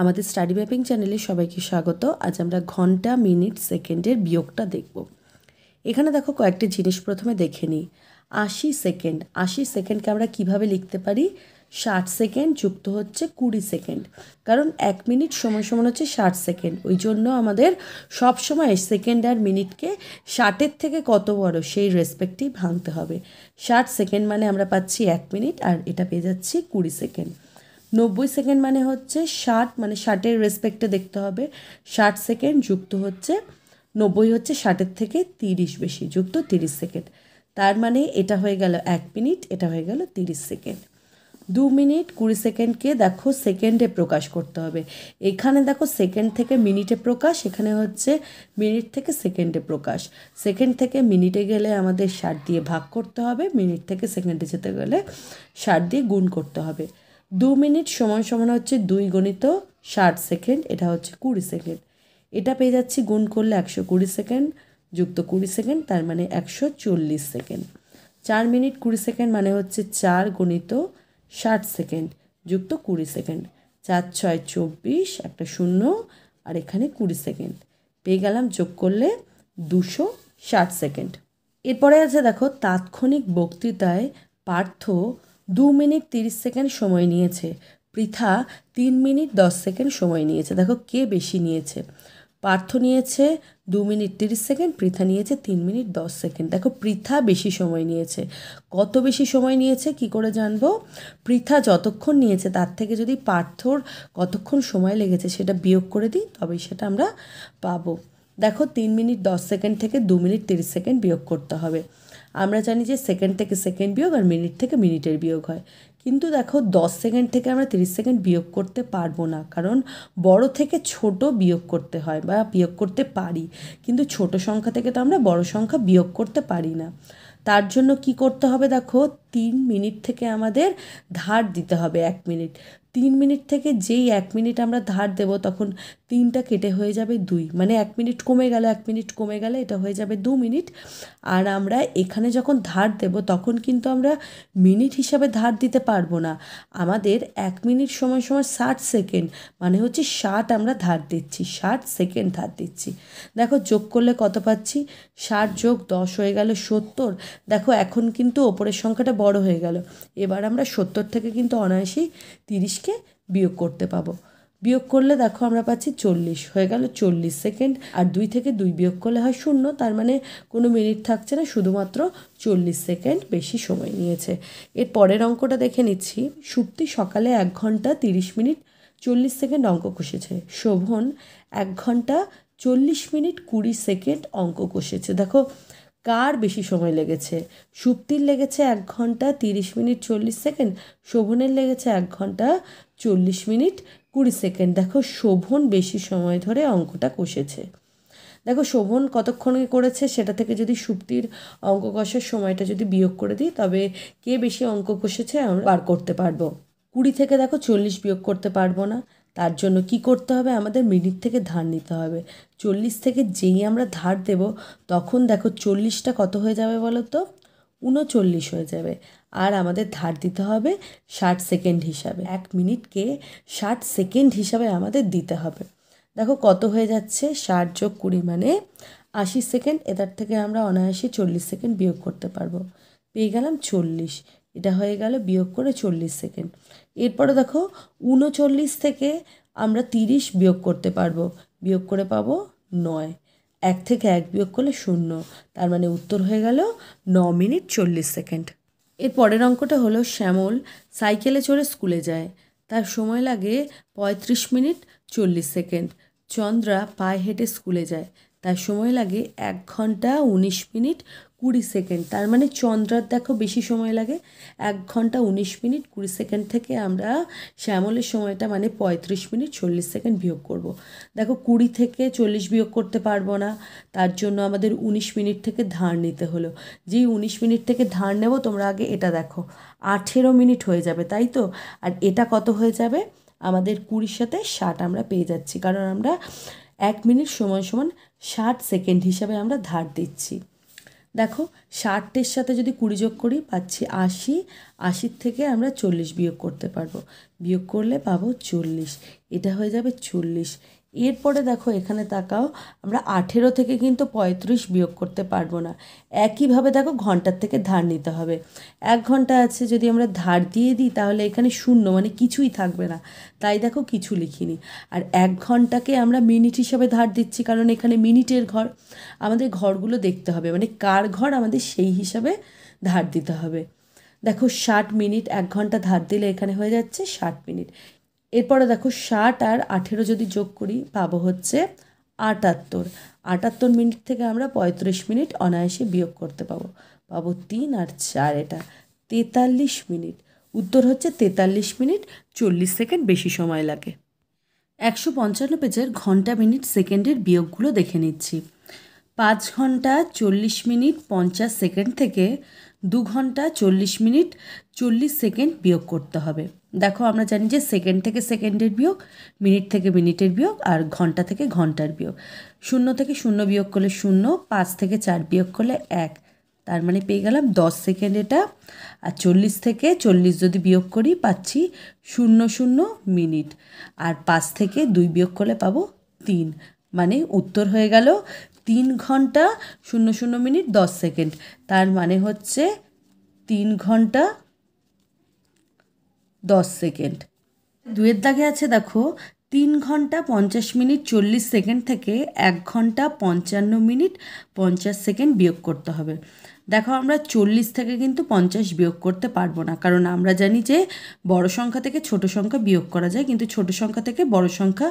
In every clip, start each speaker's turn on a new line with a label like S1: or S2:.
S1: আমাদের study mapping চ্যানেলে সবাইকে স্বাগত আজ আমরা ঘন্টা মিনিট সেকেন্ডের বিয়োগটা দেখব এখানে দেখো কয়েকটি জিনিস প্রথমে দেখে নিই আশি সেকেন্ড আশি সেকেন্ডকে আমরা কিভাবে লিখতে পারি ষাট সেকেন্ড যুক্ত হচ্ছে কুড়ি সেকেন্ড কারণ এক মিনিট সময় সমান হচ্ছে ষাট সেকেন্ড ওই জন্য আমাদের সব সময় সেকেন্ড আর মিনিটকে ষাটের থেকে কত বড় সেই রেসপেক্টটি ভাঙতে হবে ষাট সেকেন্ড মানে আমরা পাচ্ছি এক মিনিট আর এটা পেয়ে যাচ্ছি কুড়ি সেকেন্ড নব্বই সেকেন্ড মানে হচ্ছে ষাট মানে ষাটের রেসপেক্টে দেখতে হবে ষাট সেকেন্ড যুক্ত হচ্ছে নব্বই হচ্ছে ষাটের থেকে তিরিশ বেশি যুক্ত তিরিশ সেকেন্ড তার মানে এটা হয়ে গেল এক মিনিট এটা হয়ে গেল তিরিশ সেকেন্ড দু মিনিট কুড়ি সেকেন্ডকে দেখো সেকেন্ডে প্রকাশ করতে হবে এখানে দেখো সেকেন্ড থেকে মিনিটে প্রকাশ এখানে হচ্ছে মিনিট থেকে সেকেন্ডে প্রকাশ সেকেন্ড থেকে মিনিটে গেলে আমাদের ষাট দিয়ে ভাগ করতে হবে মিনিট থেকে সেকেন্ডে যেতে গেলে ষাট দিয়ে গুণ করতে হবে দু মিনিট সমান সমান হচ্ছে দুই গণিত ষাট সেকেন্ড এটা হচ্ছে কুড়ি সেকেন্ড এটা পেয়ে যাচ্ছি গুণ করলে একশো কুড়ি সেকেন্ড যুক্ত কুড়ি সেকেন্ড তার মানে একশো চল্লিশ সেকেন্ড চার মিনিট কুড়ি সেকেন্ড মানে হচ্ছে চার গণিত ষাট সেকেন্ড যুক্ত কুড়ি সেকেন্ড চার ছয় চব্বিশ একটা শূন্য আর এখানে কুড়ি সেকেন্ড পেয়ে গেলাম যোগ করলে দুশো ষাট সেকেন্ড এরপরে আছে দেখো তাৎক্ষণিক বক্তৃতায় পার্থ দু মিনিট তিরিশ সেকেন্ড সময় নিয়েছে পৃথা তিন মিনিট দশ সেকেন্ড সময় নিয়েছে দেখো কে বেশি নিয়েছে পার্থ নিয়েছে দু মিনিট তিরিশ সেকেন্ড পৃথা নিয়েছে তিন মিনিট দশ সেকেন্ড দেখো পৃথা বেশি সময় নিয়েছে কত বেশি সময় নিয়েছে কি করে জানবো পৃথা যতক্ষণ নিয়েছে তার থেকে যদি পার্থর কতক্ষণ সময় লেগেছে সেটা বিয়োগ করে দিই তবেই সেটা আমরা পাবো দেখো তিন মিনিট দশ সেকেন্ড থেকে দু মিনিট তিরিশ সেকেন্ড বিয়োগ করতে হবে আমরা জানি যে সেকেন্ড থেকে সেকেন্ড বিয়োগ আর মিনিট থেকে মিনিটের বিয়োগ হয় কিন্তু দেখো দশ সেকেন্ড থেকে আমরা তিরিশ সেকেন্ড বিয়োগ করতে পারবো না কারণ বড় থেকে ছোট বিয়োগ করতে হয় বা বিয়োগ করতে পারি কিন্তু ছোট সংখ্যা থেকে তো আমরা বড় সংখ্যা বিয়োগ করতে পারি না তার জন্য কি করতে হবে দেখো তিন মিনিট থেকে আমাদের ধার দিতে হবে এক মিনিট তিন মিনিট থেকে যেই এক মিনিট আমরা ধার দেব তখন তিনটা কেটে হয়ে যাবে দুই মানে এক মিনিট কমে গেল এক মিনিট কমে গেলে এটা হয়ে যাবে দু মিনিট আর আমরা এখানে যখন ধার দেব তখন কিন্তু আমরা মিনিট হিসাবে ধার দিতে পারবো না আমাদের এক মিনিট সময় সময় ষাট সেকেন্ড মানে হচ্ছে ষাট আমরা ধার দিচ্ছি ষাট সেকেন্ড ধার দিচ্ছি দেখো যোগ করলে কত পাচ্ছি ষাট যোগ দশ হয়ে গেল সত্তর দেখো এখন কিন্তু ওপরের সংখ্যাটা বড় হয়ে গেল এবার আমরা সত্তর থেকে কিন্তু অনায়াসেই তিরিশকে বিয়োগ করতে পাবো বিয়োগ করলে দেখো আমরা পাচ্ছি চল্লিশ হয়ে গেল চল্লিশ সেকেন্ড আর দুই থেকে দুই বিয়োগ করলে হয় শূন্য তার মানে কোনো মিনিট থাকছে না শুধুমাত্র চল্লিশ সেকেন্ড বেশি সময় নিয়েছে এর পরের অঙ্কটা দেখে নিচ্ছি সুপ্তি সকালে এক ঘন্টা তিরিশ মিনিট চল্লিশ সেকেন্ড অঙ্ক কষেছে শোভন এক ঘন্টা চল্লিশ মিনিট কুড়ি সেকেন্ড অঙ্ক কষেছে দেখো কার বেশি সময় লেগেছে সুপ্তির লেগেছে এক ঘন্টা তিরিশ মিনিট চল্লিশ সেকেন্ড শোভনের লেগেছে এক ঘন্টা চল্লিশ মিনিট কুড়ি সেকেন্ড দেখো শোভন বেশি সময় ধরে অঙ্কটা কষেছে দেখো শোভন কতক্ষণে করেছে সেটা থেকে যদি সুপ্তির অঙ্ক কষার সময়টা যদি বিয়োগ করে দিই তবে কে বেশি অঙ্ক কষেছে আমরা বার করতে পারবো কুড়ি থেকে দেখো চল্লিশ বিয়োগ করতে পারবো না তার জন্য কি করতে হবে আমাদের মিনিট থেকে ধার নিতে হবে চল্লিশ থেকে যেই আমরা ধার দেব তখন দেখো চল্লিশটা কত হয়ে যাবে বলো তো উনচল্লিশ হয়ে যাবে আর আমাদের ধার দিতে হবে ষাট সেকেন্ড হিসাবে এক মিনিটকে ষাট সেকেন্ড হিসাবে আমাদের দিতে হবে দেখো কত হয়ে যাচ্ছে ষাট যোগ কুড়ি মানে আশি সেকেন্ড এটার থেকে আমরা অনায়াসে চল্লিশ সেকেন্ড বিয়োগ করতে পারবো পেয়ে গেলাম চল্লিশ এটা হয়ে গেল বিয়োগ করে চল্লিশ সেকেন্ড এরপরে দেখো উনচল্লিশ থেকে আমরা তিরিশ বিয়োগ করতে পারবো বিয়োগ করে পাবো নয় এক থেকে এক বিয়োগ করলে শূন্য তার মানে উত্তর হয়ে গেল ন মিনিট চল্লিশ সেকেন্ড এর পরের অঙ্কটা হলো শ্যামল সাইকেলে চড়ে স্কুলে যায় তার সময় লাগে পঁয়ত্রিশ মিনিট চল্লিশ সেকেন্ড চন্দ্রা পায়ে হেঁটে স্কুলে যায় তার সময় লাগে এক ঘন্টা উনিশ মিনিট কুড়ি সেকেন্ড তার মানে চন্দ্রার দেখো বেশি সময় লাগে এক ঘন্টা উনিশ মিনিট কুড়ি সেকেন্ড থেকে আমরা শ্যামলের সময়টা মানে পঁয়ত্রিশ মিনিট চল্লিশ সেকেন্ড বিয়োগ করব। দেখো কুড়ি থেকে চল্লিশ বিয়োগ করতে পারবো না তার জন্য আমাদের উনিশ মিনিট থেকে ধার নিতে হলো যেই উনিশ মিনিট থেকে ধার নেব তোমরা আগে এটা দেখো আঠেরো মিনিট হয়ে যাবে তাই তো আর এটা কত হয়ে যাবে আমাদের কুড়ির সাথে ষাট আমরা পেয়ে যাচ্ছি কারণ আমরা এক মিনিট সমান সমান ষাট সেকেন্ড হিসাবে আমরা ধার দিচ্ছি দেখো ষাটের সাথে যদি কুড়ি যোগ করি পাচ্ছি আশি আশির থেকে আমরা চল্লিশ বিয়োগ করতে পারবো বিয়োগ করলে পাবো চল্লিশ এটা হয়ে যাবে চল্লিশ এরপরে দেখো এখানে তাকাও আমরা আঠেরো থেকে কিন্তু পঁয়ত্রিশ বিয়োগ করতে পারবো না একইভাবে দেখো ঘন্টার থেকে ধার নিতে হবে এক ঘন্টা আছে যদি আমরা ধার দিয়ে দিই তাহলে এখানে শূন্য মানে কিছুই থাকবে না তাই দেখো কিছু লিখিনি আর এক ঘন্টাকে আমরা মিনিট হিসাবে ধার দিচ্ছি কারণ এখানে মিনিটের ঘর আমাদের ঘরগুলো দেখতে হবে মানে কার ঘর আমাদের সেই হিসাবে ধার দিতে হবে দেখো ষাট মিনিট এক ঘন্টা ধার দিলে এখানে হয়ে যাচ্ছে ষাট মিনিট এরপরে দেখো ষাট আর আঠেরো যদি যোগ করি পাবো হচ্ছে আটাত্তর আটাত্তর মিনিট থেকে আমরা পঁয়ত্রিশ মিনিট অনায়াসে বিয়োগ করতে পাবো পাবো তিন আর চার এটা তেতাল্লিশ মিনিট উত্তর হচ্ছে তেতাল্লিশ মিনিট চল্লিশ সেকেন্ড বেশি সময় লাগে একশো পঞ্চান্ন পেজের ঘন্টা মিনিট সেকেন্ডের বিয়োগগুলো দেখে নিচ্ছি পাঁচ ঘন্টা চল্লিশ মিনিট পঞ্চাশ সেকেন্ড থেকে দু ঘন্টা চল্লিশ মিনিট চল্লিশ সেকেন্ড বিয়োগ করতে হবে দেখো আমরা জানি যে সেকেন্ড থেকে সেকেন্ডের বিয়োগ মিনিট থেকে মিনিটের বিয়োগ আর ঘন্টা থেকে ঘন্টার বিয়োগ শূন্য থেকে শূন্য বিয়োগ করলে শূন্য পাঁচ থেকে চার বিয়োগ করলে এক তার মানে পেয়ে গেলাম দশ সেকেন্ড এটা আর চল্লিশ থেকে চল্লিশ যদি বিয়োগ করি পাচ্ছি শূন্য শূন্য মিনিট আর পাঁচ থেকে দুই বিয়োগ করলে পাবো তিন মানে উত্তর হয়ে গেল তিন ঘন্টা শূন্য শূন্য মিনিট দশ সেকেন্ড তার মানে হচ্ছে তিন ঘন্টা দশ সেকেন্ড দুয়ের দাগে আছে দেখো তিন ঘন্টা পঞ্চাশ মিনিট চল্লিশ সেকেন্ড থেকে এক ঘন্টা পঞ্চান্ন মিনিট পঞ্চাশ সেকেন্ড বিয়োগ করতে হবে দেখো আমরা চল্লিশ থেকে কিন্তু পঞ্চাশ বিয়োগ করতে পারবো না কারণ আমরা জানি যে বড় সংখ্যা থেকে ছোট সংখ্যা বিয়োগ করা যায় কিন্তু ছোট সংখ্যা থেকে বড় সংখ্যা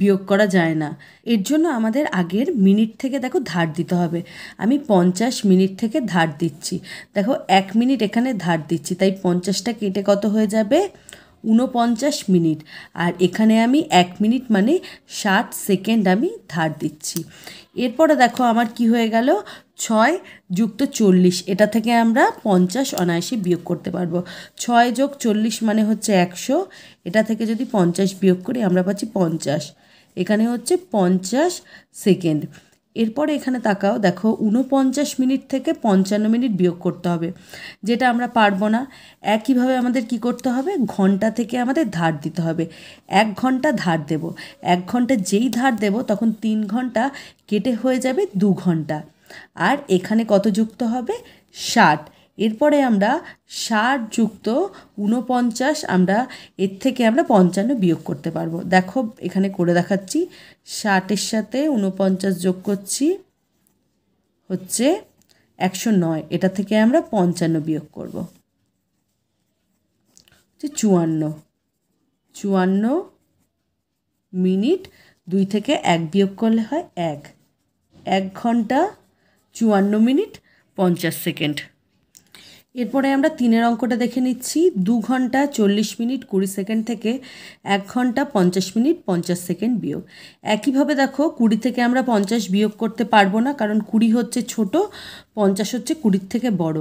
S1: বিয়োগ করা যায় না এর জন্য আমাদের আগের মিনিট থেকে দেখো ধার দিতে হবে আমি পঞ্চাশ মিনিট থেকে ধার দিচ্ছি দেখো এক মিনিট এখানে ধার দিচ্ছি তাই পঞ্চাশটা কেটে কত হয়ে যাবে ঊনপঞ্চাশ মিনিট আর এখানে আমি এক মিনিট মানে ষাট সেকেন্ড আমি ধার দিচ্ছি এরপরে দেখো আমার কি হয়ে গেল ছয় যুক্ত চল্লিশ এটা থেকে আমরা পঞ্চাশ অনায়াসে বিয়োগ করতে পারবো ছয় যোগ চল্লিশ মানে হচ্ছে একশো এটা থেকে যদি পঞ্চাশ বিয়োগ করি আমরা পাচ্ছি পঞ্চাশ এখানে হচ্ছে পঞ্চাশ সেকেন্ড এরপরে এখানে তাকাও দেখো উনপঞ্চাশ মিনিট থেকে পঞ্চান্ন মিনিট বিয়োগ করতে হবে যেটা আমরা পারবো না একইভাবে আমাদের কি করতে হবে ঘন্টা থেকে আমাদের ধার দিতে হবে এক ঘন্টা ধার দেব এক ঘন্টা যেই ধার দেব তখন তিন ঘন্টা কেটে হয়ে যাবে দু ঘন্টা আর এখানে কত যুক্ত হবে ষাট এরপরে আমরা ষাট যুক্ত ঊনপঞ্চাশ আমরা এর থেকে আমরা পঞ্চান্ন বিয়োগ করতে পারবো দেখো এখানে করে দেখাচ্ছি ষাটের সাথে ঊনপঞ্চাশ যোগ করছি হচ্ছে একশো নয় এটা থেকে আমরা পঞ্চান্ন বিয়োগ করব হচ্ছে চুয়ান্ন চুয়ান্ন মিনিট দুই থেকে এক বিয়োগ করলে হয় এক এক ঘন্টা চুয়ান্ন মিনিট পঞ্চাশ সেকেন্ড এরপরে আমরা তিনের অঙ্কটা দেখে নিচ্ছি দু ঘন্টা চল্লিশ মিনিট কুড়ি সেকেন্ড থেকে এক ঘন্টা পঞ্চাশ মিনিট পঞ্চাশ সেকেন্ড বিয়োগ একইভাবে দেখো কুড়ি থেকে আমরা পঞ্চাশ বিয়োগ করতে পারবো না কারণ কুড়ি হচ্ছে ছোট পঞ্চাশ হচ্ছে কুড়ির থেকে বড়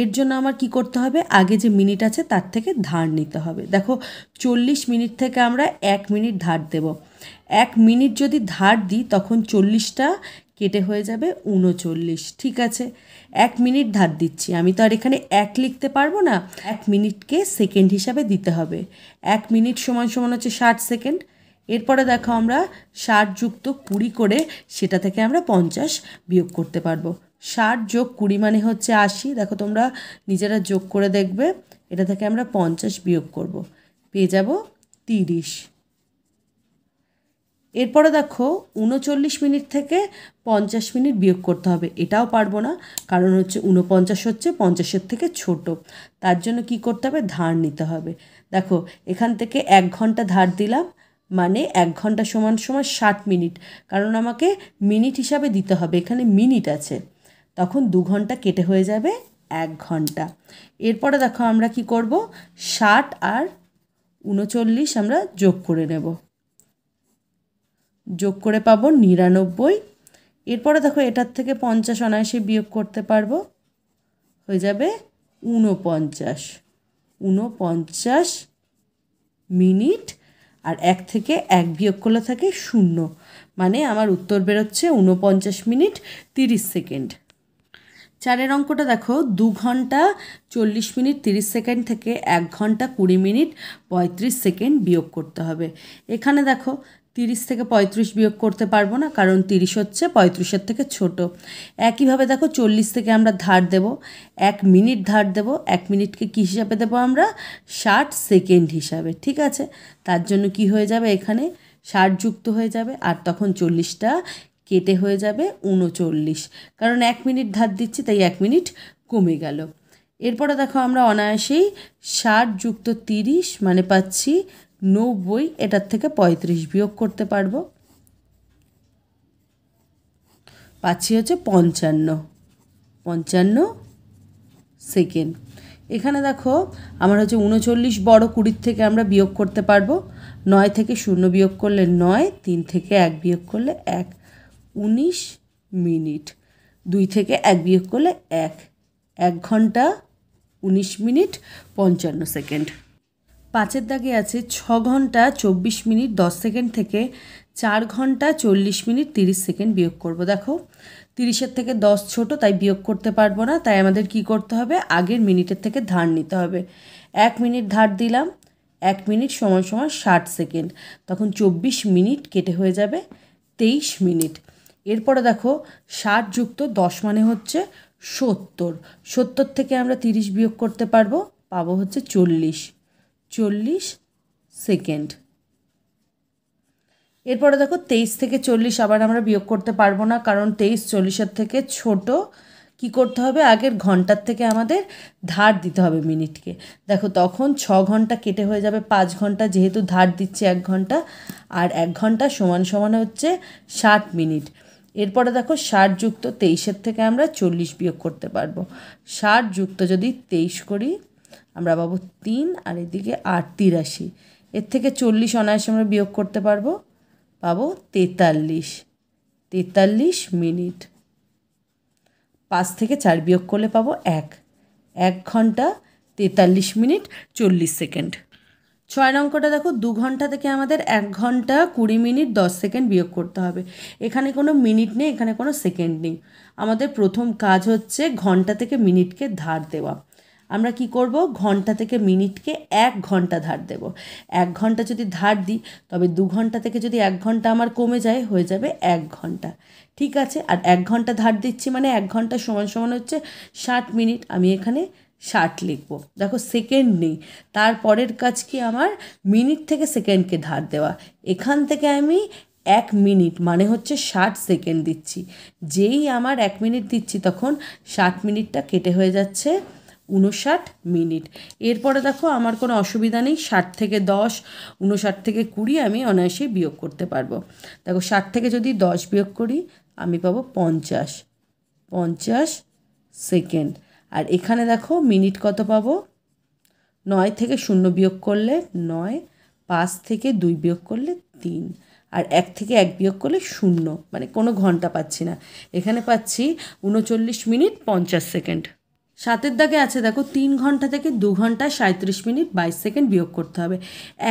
S1: এর জন্য আমার কি করতে হবে আগে যে মিনিট আছে তার থেকে ধার নিতে হবে দেখো চল্লিশ মিনিট থেকে আমরা এক মিনিট ধার দেব এক মিনিট যদি ধার দিই তখন চল্লিশটা কেটে হয়ে যাবে উনচল্লিশ ঠিক আছে এক মিনিট ধার দিচ্ছি আমি তো আর এখানে এক লিখতে পারবো না এক মিনিটকে সেকেন্ড হিসাবে দিতে হবে এক মিনিট সমান সমান হচ্ছে ষাট সেকেন্ড এরপরে দেখো আমরা ষাট যুক্ত কুড়ি করে সেটা থেকে আমরা পঞ্চাশ বিয়োগ করতে পারবো ষাট যোগ কুড়ি মানে হচ্ছে আশি দেখো তোমরা নিজেরা যোগ করে দেখবে এটা থেকে আমরা পঞ্চাশ বিয়োগ করব পেয়ে যাব তিরিশ এরপরে দেখো উনচল্লিশ মিনিট থেকে পঞ্চাশ মিনিট বিয়োগ করতে হবে এটাও পারবো না কারণ হচ্ছে উনপঞ্চাশ হচ্ছে পঞ্চাশের থেকে ছোট তার জন্য কি করতে হবে ধার নিতে হবে দেখো এখান থেকে এক ঘন্টা ধার দিলাম মানে এক ঘন্টা সমান সমান ষাট মিনিট কারণ আমাকে মিনিট হিসাবে দিতে হবে এখানে মিনিট আছে তখন দু ঘন্টা কেটে হয়ে যাবে এক ঘন্টা এরপরে দেখো আমরা কি করব ষাট আর উনচল্লিশ আমরা যোগ করে নেব যোগ করে পাবো নিরানব্বই এরপরে দেখো এটার থেকে পঞ্চাশ অনায়াসে বিয়োগ করতে পারবো হয়ে যাবে ঊনপঞ্চাশ ঊনপঞ্চাশ মিনিট আর এক থেকে এক বিয়োগ করলে থাকে শূন্য মানে আমার উত্তর বেরোচ্ছে ঊনপঞ্চাশ মিনিট তিরিশ সেকেন্ড চারের অঙ্কটা দেখো দু ঘন্টা চল্লিশ মিনিট তিরিশ সেকেন্ড থেকে এক ঘন্টা কুড়ি মিনিট পঁয়ত্রিশ সেকেন্ড বিয়োগ করতে হবে এখানে দেখো তিরিশ থেকে পঁয়ত্রিশ বিয়োগ করতে পারবো না কারণ তিরিশ হচ্ছে পঁয়ত্রিশের থেকে ছোট একইভাবে দেখো চল্লিশ থেকে আমরা ধার দেব এক মিনিট ধার দেব এক মিনিটকে কী হিসাবে দেবো আমরা ষাট সেকেন্ড হিসাবে ঠিক আছে তার জন্য কি হয়ে যাবে এখানে ষাট যুক্ত হয়ে যাবে আর তখন চল্লিশটা কেটে হয়ে যাবে উনচল্লিশ কারণ এক মিনিট ধার দিচ্ছি তাই এক মিনিট কমে গেল এরপরে দেখো আমরা অনায়াসেই ষাট যুক্ত তিরিশ মানে পাচ্ছি নব্বই এটার থেকে পঁয়ত্রিশ বিয়োগ করতে পারব পাচ্ছি হচ্ছে পঞ্চান্ন পঞ্চান্ন সেকেন্ড এখানে দেখো আমার হচ্ছে উনচল্লিশ বড় কুড়ির থেকে আমরা বিয়োগ করতে পারবো নয় থেকে শূন্য বিয়োগ করলে নয় তিন থেকে এক বিয়োগ করলে এক উনিশ মিনিট দুই থেকে এক বিয়োগ করলে এক এক ঘন্টা উনিশ মিনিট পঞ্চান্ন সেকেন্ড পাঁচের দাগে আছে ছ ঘন্টা চব্বিশ মিনিট দশ সেকেন্ড থেকে চার ঘন্টা চল্লিশ মিনিট তিরিশ সেকেন্ড বিয়োগ করব দেখো তিরিশের থেকে দশ ছোট তাই বিয়োগ করতে পারবো না তাই আমাদের কি করতে হবে আগের মিনিটের থেকে ধার নিতে হবে এক মিনিট ধার দিলাম এক মিনিট সময় সময় ষাট সেকেন্ড তখন চব্বিশ মিনিট কেটে হয়ে যাবে তেইশ মিনিট এরপরে দেখো ষাট যুক্ত দশ মানে হচ্ছে সত্তর সত্তর থেকে আমরা তিরিশ বিয়োগ করতে পারবো পাবো হচ্ছে চল্লিশ চল্লিশ সেকেন্ড এরপরে দেখো তেইশ থেকে চল্লিশ আবার আমরা বিয়োগ করতে পারবো না কারণ তেইশ চল্লিশের থেকে ছোট কি করতে হবে আগের ঘন্টার থেকে আমাদের ধার দিতে হবে মিনিটকে দেখো তখন ছ ঘন্টা কেটে হয়ে যাবে পাঁচ ঘন্টা যেহেতু ধার দিচ্ছে এক ঘন্টা আর এক ঘন্টা সমান সমান হচ্ছে ষাট মিনিট এরপরে দেখো ষাট যুক্ত তেইশের থেকে আমরা চল্লিশ বিয়োগ করতে পারবো ষাট যুক্ত যদি তেইশ করি আমরা পাবো তিন আর এদিকে আট তিরাশি এর থেকে চল্লিশ অনায়াসে আমরা বিয়োগ করতে পারবো পাবো তেতাল্লিশ তেতাল্লিশ মিনিট পাঁচ থেকে চার বিয়োগ করলে পাবো এক এক ঘন্টা তেতাল্লিশ মিনিট চল্লিশ সেকেন্ড ছয় অঙ্কটা দেখো দু ঘন্টা থেকে আমাদের এক ঘন্টা কুড়ি মিনিট দশ সেকেন্ড বিয়োগ করতে হবে এখানে কোনো মিনিট নেই এখানে কোনো সেকেন্ড নেই আমাদের প্রথম কাজ হচ্ছে ঘন্টা থেকে মিনিটকে ধার দেওয়া আমরা কি করব ঘন্টা থেকে মিনিটকে এক ঘন্টা ধার দেব এক ঘন্টা যদি ধার দিই তবে দু ঘন্টা থেকে যদি এক ঘন্টা আমার কমে যায় হয়ে যাবে এক ঘন্টা ঠিক আছে আর এক ঘন্টা ধার দিচ্ছি মানে এক ঘন্টা সমান সমান হচ্ছে ষাট মিনিট আমি এখানে ষাট লিখব দেখো সেকেন্ড নেই তারপরের কাজ কি আমার মিনিট থেকে সেকেন্ডকে ধার দেওয়া এখান থেকে আমি এক মিনিট মানে হচ্ছে ষাট সেকেন্ড দিচ্ছি যেই আমার এক মিনিট দিচ্ছি তখন ষাট মিনিটটা কেটে হয়ে যাচ্ছে উনষাট মিনিট এরপরে দেখো আমার কোনো অসুবিধা নেই ষাট থেকে দশ উনষাট থেকে কুড়ি আমি অনায়াসে বিয়োগ করতে পারবো দেখো ষাট থেকে যদি দশ বিয়োগ করি আমি পাবো পঞ্চাশ পঞ্চাশ সেকেন্ড আর এখানে দেখো মিনিট কত পাবো নয় থেকে শূন্য বিয়োগ করলে নয় পাঁচ থেকে দুই বিয়োগ করলে তিন আর এক থেকে এক বিয়োগ করলে শূন্য মানে কোনো ঘন্টা পাচ্ছি না এখানে পাচ্ছি উনচল্লিশ মিনিট পঞ্চাশ সেকেন্ড সাতের দাগে আছে দেখো তিন ঘন্টা থেকে দু ঘন্টা সাঁত্রিশ মিনিট বাইশ সেকেন্ড বিয়োগ করতে হবে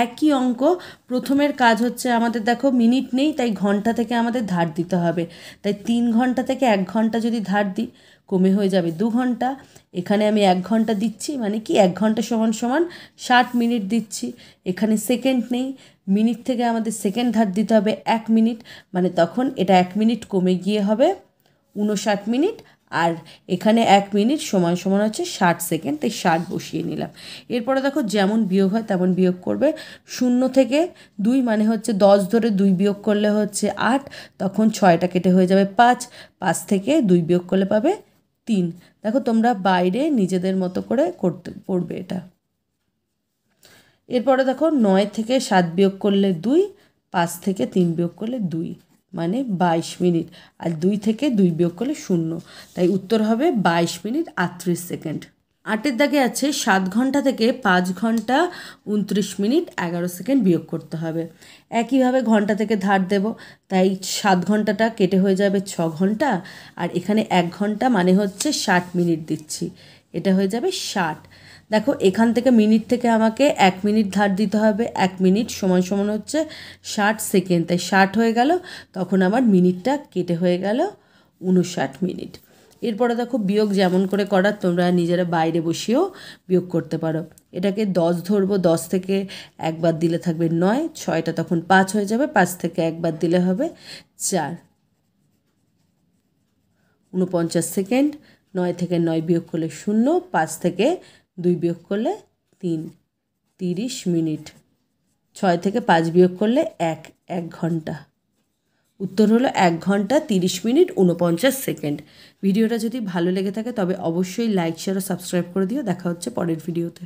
S1: একই অঙ্ক প্রথমের কাজ হচ্ছে আমাদের দেখো মিনিট নেই তাই ঘন্টা থেকে আমাদের ধার দিতে হবে তাই তিন ঘন্টা থেকে এক ঘন্টা যদি ধার দিই কমে হয়ে যাবে দু ঘন্টা এখানে আমি এক ঘন্টা দিচ্ছি মানে কি এক ঘন্টা সমান সমান ষাট মিনিট দিচ্ছি এখানে সেকেন্ড নেই মিনিট থেকে আমাদের সেকেন্ড ধার দিতে হবে এক মিনিট মানে তখন এটা এক মিনিট কমে গিয়ে হবে উনষাট মিনিট আর এখানে এক মিনিট সমান সমান হচ্ছে ষাট সেকেন্ড তাই ষাট বসিয়ে নিলাম এরপরে দেখো যেমন বিয়োগ হয় তেমন বিয়োগ করবে শূন্য থেকে দুই মানে হচ্ছে দশ ধরে দুই বিয়োগ করলে হচ্ছে আট তখন ছয়টা কেটে হয়ে যাবে পাঁচ পাঁচ থেকে দুই বিয়োগ করলে পাবে তিন দেখো তোমরা বাইরে নিজেদের মতো করে করতে পড়বে এটা এরপরে দেখো নয় থেকে সাত বিয়োগ করলে দুই পাঁচ থেকে তিন বিয়োগ করলে দুই মানে বাইশ মিনিট আর দুই থেকে দুই বিয়োগ করলে শূন্য তাই উত্তর হবে বাইশ মিনিট আটত্রিশ সেকেন্ড আটের দাগে আছে সাত ঘন্টা থেকে পাঁচ ঘন্টা উনত্রিশ মিনিট এগারো সেকেন্ড বিয়োগ করতে হবে একইভাবে ঘন্টা থেকে ধার দেব তাই সাত ঘন্টাটা কেটে হয়ে যাবে ছ ঘন্টা আর এখানে এক ঘন্টা মানে হচ্ছে ষাট মিনিট দিচ্ছি এটা হয়ে যাবে ষাট দেখো এখান থেকে মিনিট থেকে আমাকে এক মিনিট ধার দিতে হবে এক মিনিট সমান সমান হচ্ছে ষাট সেকেন্ড তাই ষাট হয়ে গেল তখন আমার মিনিটটা কেটে হয়ে গেল উনষাট মিনিট এরপরে দেখো বিয়োগ যেমন করে করার তোমরা নিজেরা বাইরে বসেও বিয়োগ করতে পারো এটাকে দশ ধরবো দশ থেকে একবার দিলে থাকবে নয় ছয়টা তখন পাঁচ হয়ে যাবে পাঁচ থেকে একবার দিলে হবে চার উনপঞ্চাশ সেকেন্ড নয় থেকে নয় বিয়োগ করলে শূন্য পাঁচ থেকে দুই বিয়োগ করলে তিন তিরিশ মিনিট ছয় থেকে পাঁচ বিয়োগ করলে এক এক ঘন্টা উত্তর হলো এক ঘন্টা তিরিশ মিনিট উনপঞ্চাশ সেকেন্ড ভিডিওটা যদি ভালো লেগে থাকে তবে অবশ্যই লাইক শেয়ার ও সাবস্ক্রাইব করে দিও দেখা হচ্ছে পরের ভিডিওতে